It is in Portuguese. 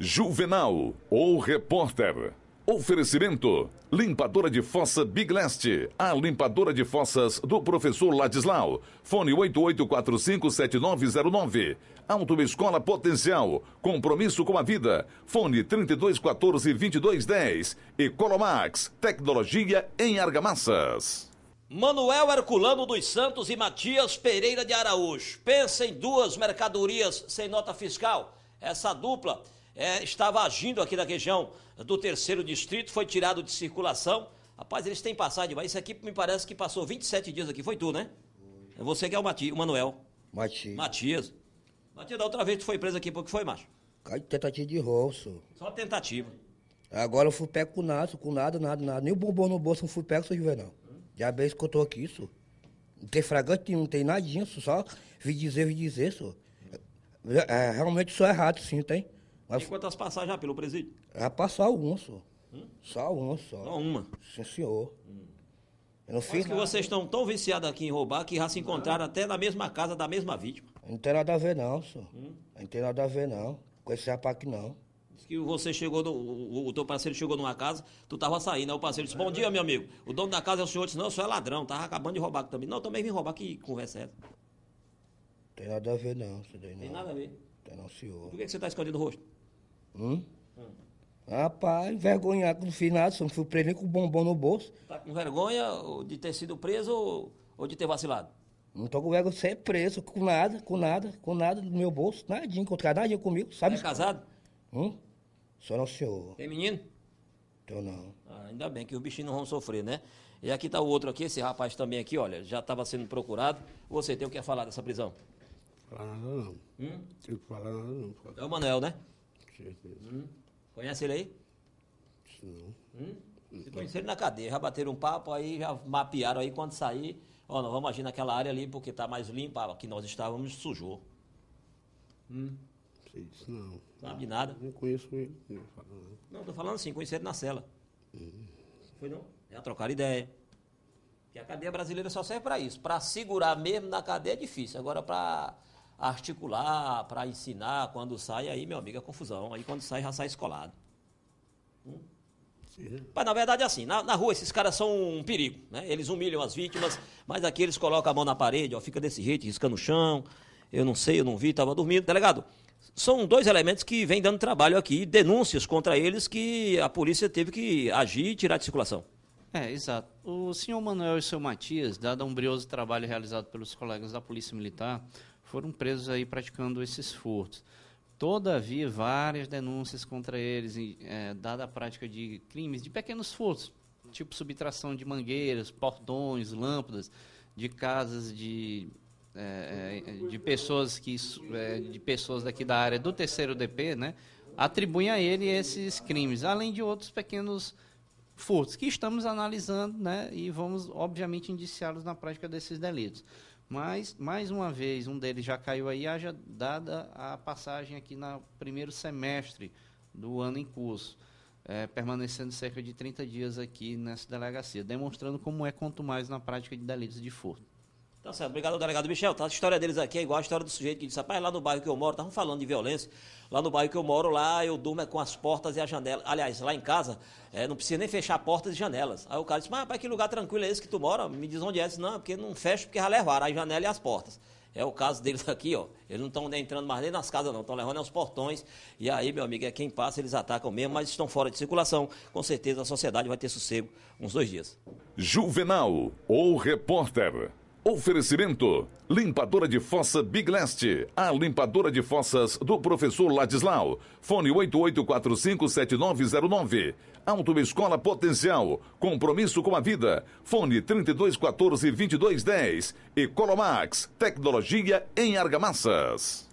Juvenal, ou repórter. Oferecimento: Limpadora de fossa Big Last a limpadora de fossas do professor Ladislau. Fone 88457909. Autoescola Potencial, compromisso com a vida. Fone 32142210. E Colomax, tecnologia em argamassas. Manuel Herculano dos Santos e Matias Pereira de Araújo. Pensa em duas mercadorias sem nota fiscal. Essa dupla é, estava agindo aqui na região do terceiro distrito, foi tirado de circulação. Rapaz, eles têm passagem, mas isso aqui me parece que passou 27 dias aqui. Foi tu, né? É você que é o, Mati, o Manuel. Matias. Matias. Matias, da outra vez tu foi preso aqui, porque foi, macho? Caiu de tentativa de roubo, senhor. Só tentativa. Agora eu fui pego com nada, com nada, nada, nada. Nem o bombom no bolso eu fui pego, seu Juvenal. Hum? Já é bem escutou aqui, senhor. Não tem fragante não tem nadinha, só vi dizer, vi dizer, senhor. É, é, realmente sou é errado, sim, tem. Mas, Tem quantas passagens já pelo presídio? Já é passou alguns, senhor. Hum? Só alguns, só. Só uma? Sim, senhor. Hum. Eu não fiz Acho que nada. vocês estão tão viciados aqui em roubar que já se encontraram não. até na mesma casa da mesma vítima. Não tem nada a ver, não, senhor. Hum? Não tem nada a ver, não. Com esse rapaz aqui, não. Diz que você chegou, no, o, o, teu parceiro chegou numa casa, tu tava saindo. Aí o parceiro disse: Bom é dia, meu amigo. O dono da casa é o senhor. Disse: Não, o senhor é ladrão, tava acabando de roubar aqui também. Não, também vim roubar. Que conversa essa? Não tem nada a ver, não, senhor. Não. Tem nada a ver. Não tem, não, senhor. Por que, que você está escondendo o rosto? Hum? hum. Rapaz, envergonhado no final, não fui preso nem com o bombom no bolso. Tá com vergonha de ter sido preso ou, de ter vacilado? Não tô com vergonha de ser é preso, com nada, com nada, com nada do meu bolso, nadinha, encontrar nadinha comigo, sabe? É casado? Hum? Só não, senhor. Tem menino? Tô não. Ah, ainda bem que os bichinhos não vão sofrer, né? E aqui tá o outro aqui, esse rapaz também aqui, olha, já estava sendo procurado. Você tem o que falar dessa prisão? Falar nada não. Hum? Tem que falar nada não. É o Manel, né? Certeza. Hum? Conhece ele aí? Não. Hum? Se na cadeia, já bateram um papo aí, já mapearam aí quando sair. Ó, não vamos agir naquela área ali porque tá mais limpa, que nós estávamos, sujou. Hum? Não sei disso não. Sabe de nada? Não conheço ele. Não, não tô falando assim, conheceram na cela. Hum. Foi não? Já trocaram ideia. Porque a cadeia brasileira só serve para isso. Para segurar mesmo na cadeia é difícil. Agora, para articular, para ensinar, quando sai, aí, meu amigo, é confusão. Aí quando sai, já sai escolado. Hum? Mas na verdade é assim, na, na, rua esses caras são um perigo, né? Eles humilham as vítimas, mas aqui eles colocam a mão na parede, ó, fica desse jeito, riscando o chão. Eu não sei, eu não vi, estava dormindo. Delegado, tá são dois elementos que vêm dando trabalho aqui, denúncias contra eles que a polícia teve que agir e tirar de circulação. É, exato. O senhor Manuel e o senhor Matias, dado um brioso trabalho realizado pelos colegas da Polícia Militar, foram presos aí praticando esses furtos. Todavia, várias denúncias contra eles, é, dada a prática de crimes de pequenos furtos, tipo subtração de mangueiras, portões, lâmpadas, de casas de, é, é de pessoas que é, de pessoas daqui da área do terceiro DP, né, atribuem a ele esses crimes, além de outros pequenos furtos que estamos analisando, né, e vamos obviamente indiciá-los na prática desses delitos. Mas, mais uma vez, um deles já caiu aí, haja dada a passagem aqui no primeiro semestre do ano em curso, é, permanecendo cerca de 30 dias aqui nessa delegacia, demonstrando como é quanto mais na prática de delitos de furto. Tá certo. Então, obrigado, delegado Michel. Tá, a história deles aqui é igual a história do sujeito que disse, rapaz, lá no bairro que eu moro, estavam falando de violência. Lá no bairro que eu moro, lá eu durmo é com as portas e a janela. Aliás, lá em casa, é, não precisa nem fechar portas e janelas. Aí o cara disse, mas rapaz, que lugar tranquilo é esse que tu mora? Me diz onde é. Disse, não, é porque não fecha porque já levaram a janela e as portas. É o caso deles aqui, ó. Eles não estão entrando mais nem nas casas, não. Estão levando aos é portões. E aí, meu amigo, é quem passa, eles atacam mesmo, mas estão fora de circulação. Com certeza a sociedade vai ter sossego uns dois dias. Juvenal, ou repórter. Oferecimento: Limpadora de fossa Big Last, a limpadora de fossas do professor Ladislau. Fone 88457909. Autoescola Potencial, compromisso com a vida. Fone 32142210 e Colomax, tecnologia em argamassas.